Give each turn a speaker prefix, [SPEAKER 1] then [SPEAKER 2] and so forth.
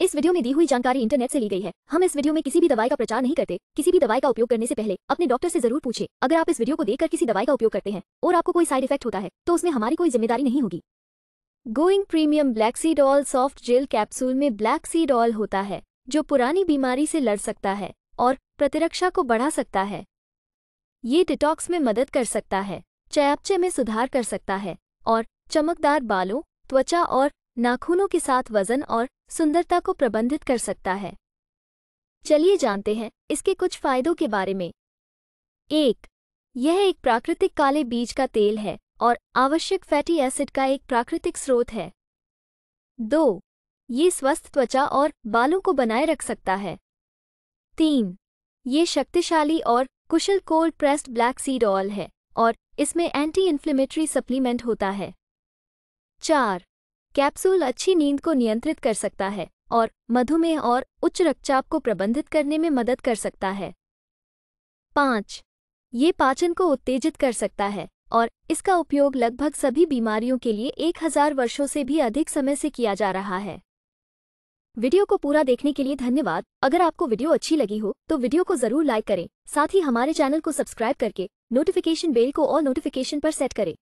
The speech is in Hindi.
[SPEAKER 1] इस वीडियो में दी हुई जानकारी इंटरनेट से ली गई है हम इस वीडियो में किसी भी दवाई का प्रचार नहीं करते किसी भी दवाई का उपयोग करने से पहले अपने डॉक्टर से जरूर पूछे अगर आप इस वीडियो को देखकर किसी दवाई का उपयोग करते हैं और आपको कोई साइड इफेक्ट होता है तो उसमें हमारी कोई जिम्मेदारी नहीं होगी going premium black seed oil soft gel capsule में ब्लैक सीड ऑयल होता है जो पुरानी बीमारी से लड़ सकता है और प्रतिरक्षा को बढ़ा सकता है ये डिटॉक्स में मदद कर सकता है चयापचे में सुधार कर सकता है और चमकदार बालों त्वचा और नाखूनों के साथ वजन और सुंदरता को प्रबंधित कर सकता है चलिए जानते हैं इसके कुछ फायदों के बारे में एक यह एक प्राकृतिक काले बीज का तेल है और आवश्यक फैटी एसिड का एक प्राकृतिक स्रोत है दो ये स्वस्थ त्वचा और बालों को बनाए रख सकता है तीन ये शक्तिशाली और कुशल cold pressed black seed oil है और इसमें एंटी इन्फ्लेमेटरी सप्लीमेंट होता है चार कैप्सूल अच्छी नींद को नियंत्रित कर सकता है और मधुमेह और उच्च रक्तचाप को प्रबंधित करने में मदद कर सकता है पाँच ये पाचन को उत्तेजित कर सकता है और इसका उपयोग लगभग सभी बीमारियों के लिए एक हजार वर्षों से भी अधिक समय से किया जा रहा है वीडियो को पूरा देखने के लिए धन्यवाद अगर आपको वीडियो अच्छी लगी हो तो वीडियो को जरूर लाइक करें साथ ही हमारे चैनल को सब्सक्राइब करके नोटिफिकेशन बेल को और नोटिफिकेशन पर सेट करें